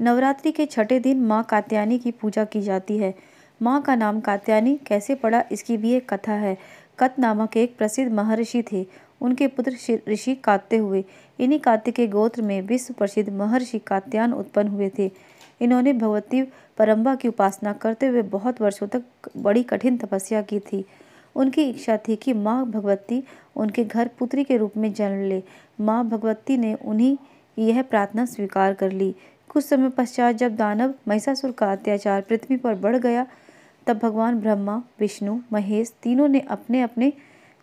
नवरात्रि के छठे दिन माँ कात्यानी की पूजा की जाती है माँ का नाम कात्यानी कैसे पड़ा इसकी भी एक कथा है कत नामक एक प्रसिद्ध महर्षि थे उनके पुत्र ऋषि कात्य हुए इन्हीं कात्य के गोत्र में विश्व प्रसिद्ध महर्षि कात्यान उत्पन्न हुए थे इन्होंने भगवती परम्बा की उपासना करते हुए बहुत वर्षों तक बड़ी कठिन तपस्या की थी उनकी इच्छा थी कि माँ भगवती उनके घर पुत्री के रूप में जन्म ले माँ भगवती ने उन्हीं यह प्रार्थना स्वीकार कर ली कुछ समय पश्चात जब दानव महिषासुर का अत्याचार पृथ्वी पर बढ़ गया तब भगवान ब्रह्मा विष्णु महेश तीनों ने अपने अपने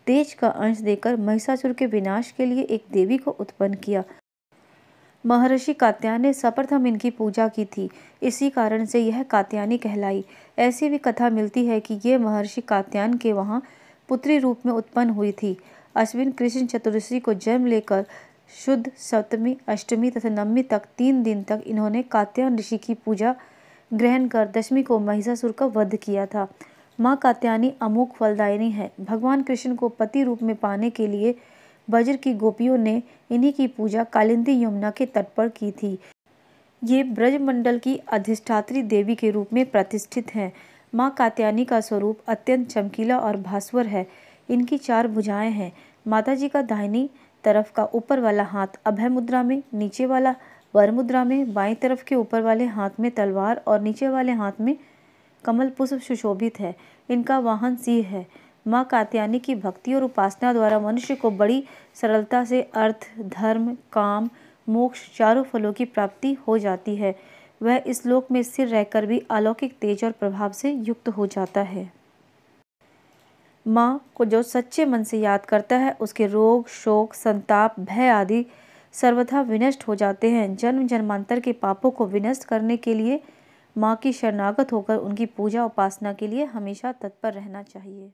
तेज का अंश देकर महिषासुर के विनाश के लिए एक देवी को उत्पन्न किया महर्षि कात्यान ने सप्रथम इनकी पूजा की थी इसी कारण से यह कात्यानी कहलाई ऐसी भी कथा मिलती है कि ये महर्षि कात्यान के वहाँ पुत्री रूप में उत्पन्न हुई थी अश्विन कृष्ण चतुर्दशी को जन्म लेकर शुद्ध सप्तमी अष्टमी तथा नवमी तक तीन दिन तक इन्होंने कात्यायन ऋषि की पूजा ग्रहण कर दशमी को महिषासुर का वध किया था माँ कात्यायनी अमोघ फलदायिनी है भगवान कृष्ण को पति रूप में पाने के लिए बज्र की गोपियों ने इन्हीं की पूजा कालिंदी यमुना के तट पर की थी ये ब्रजमंडल की अधिष्ठात्री देवी के रूप में प्रतिष्ठित हैं माँ कात्यायनी का स्वरूप अत्यंत चमकीला और भास्वर है इनकी चार भुजाएं हैं माता जी का दाहिनी तरफ का ऊपर वाला हाथ अभय मुद्रा में नीचे वाला वर मुद्रा में बाई तरफ के ऊपर वाले हाथ में तलवार और नीचे वाले हाथ में कमल पुष्प सुशोभित है इनका वाहन सिंह है माँ कात्यानी की भक्ति और उपासना द्वारा मनुष्य को बड़ी सरलता से अर्थ धर्म काम मोक्ष चारों फलों की प्राप्ति हो जाती है वह इस लोक में स्थिर रहकर भी अलौकिक तेज और प्रभाव से युक्त हो जाता है माँ को जो सच्चे मन से याद करता है उसके रोग शोक संताप भय आदि सर्वथा विनष्ट हो जाते हैं जन्म जन्मांतर के पापों को विनष्ट करने के लिए माँ की शरणागत होकर उनकी पूजा उपासना के लिए हमेशा तत्पर रहना चाहिए